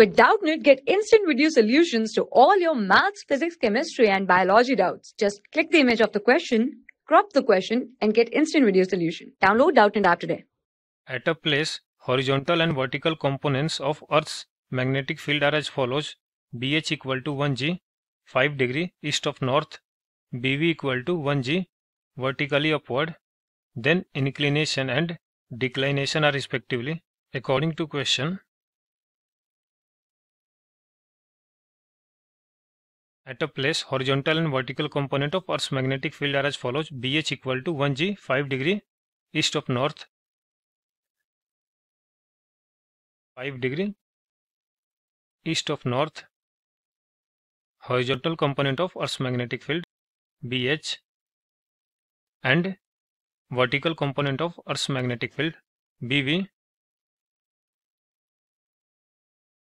With Doubtnit, get instant video solutions to all your maths, physics, chemistry, and biology doubts. Just click the image of the question, crop the question, and get instant video solution. Download Doubtnit app today. At a place, horizontal and vertical components of Earth's magnetic field are as follows. BH equal to 1G, 5 degree east of north, BV equal to 1G, vertically upward, then inclination and declination are respectively. According to question, At a place, horizontal and vertical component of Earth's magnetic field are as follows. BH equal to 1G, 5 degree east of north, 5 degree east of north. Horizontal component of Earth's magnetic field, BH, and vertical component of Earth's magnetic field, BV,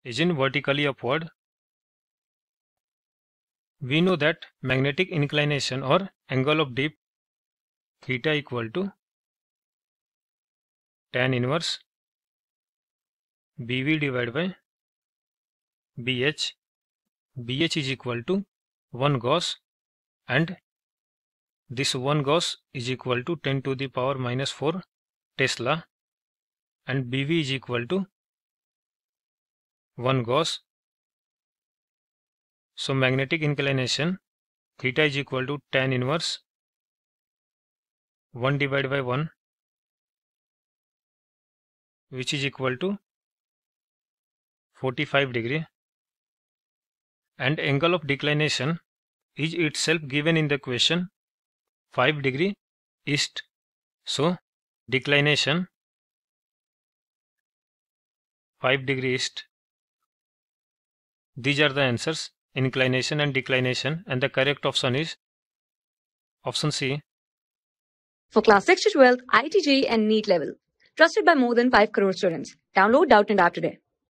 is in vertically upward we know that magnetic inclination or angle of dip theta equal to tan inverse BV divided by BH. BH is equal to 1 Gauss and this 1 Gauss is equal to 10 to the power minus 4 Tesla and BV is equal to 1 Gauss so magnetic inclination theta is equal to tan inverse 1 divided by 1 which is equal to 45 degree and angle of declination is itself given in the question 5 degree east so declination 5 degree east these are the answers inclination and declination and the correct option is option C. For class 6 to 12, ITG and NEET level. Trusted by more than 5 crore students. Download Doubt and App today.